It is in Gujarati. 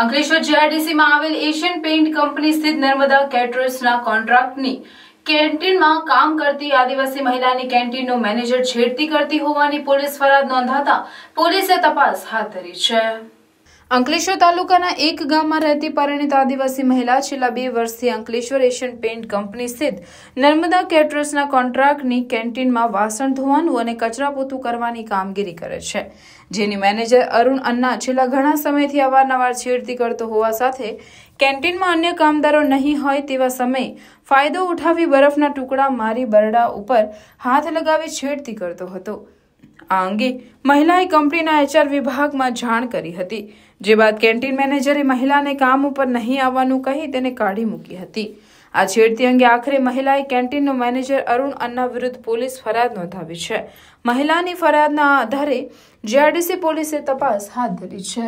અંકલેશ્વર જીઆરડીસીમાં આવેલ એશિયન પેઇન્ટ કંપની સ્થિત નર્મદા કેટરર્સના કોન્ટ્રાક્ટની કેન્ટીનમાં કામ કરતી આદિવાસી મહિલાની કેન્ટીનનું મેનેજર છેડતી કરતી હોવાની પોલીસ ફરિયાદ નોંધાતા પોલીસે તપાસ હાથ ધરી છે અંકલેશ્વર તાલુકાના એક ગામમાં રહેતી પરિણીત આદિવાસી મહિલા છેલ્લા બે વર્ષથી અંકલેશ્વર એશિયન પેઇન્ટ કંપની સ્થિત નર્મદા કેટરર્સના કોન્ટ્રાક્ટની કેન્ટીનમાં વાસણ ધોવાનું અને કચરા પોતું કરવાની કામગીરી કરે છે જેની મેનેજર અરુણ અન્ના છેલ્લા ઘણા સમયથી અવારનવાર છેડતી કરતો હોવા સાથે કેન્ટીનમાં અન્ય કામદારો નહીં હોય તેવા સમયે ફાયદો ઉઠાવી બરફના ટુકડા મારી બરડા ઉપર હાથ લગાવી છેડતી કરતો હતો આ અંગે મહિલાએ કંપનીના એચઆર વિભાગમાં જાણ કરી હતી જે બાદ કેન્ટીન મેનેજરે મહિલાને કામ ઉપર નહીં આવવાનું કહી તેને કાઢી મૂકી હતી આ છેડતી અંગે આખરે મહિલાએ કેન્ટીનનો મેનેજર અરુણ અન્ના વિરુદ્ધ પોલીસ ફરિયાદ નોંધાવી છે મહિલાની ફરિયાદના આધારે જીઆરડીસી પોલીસે તપાસ હાથ ધરી છે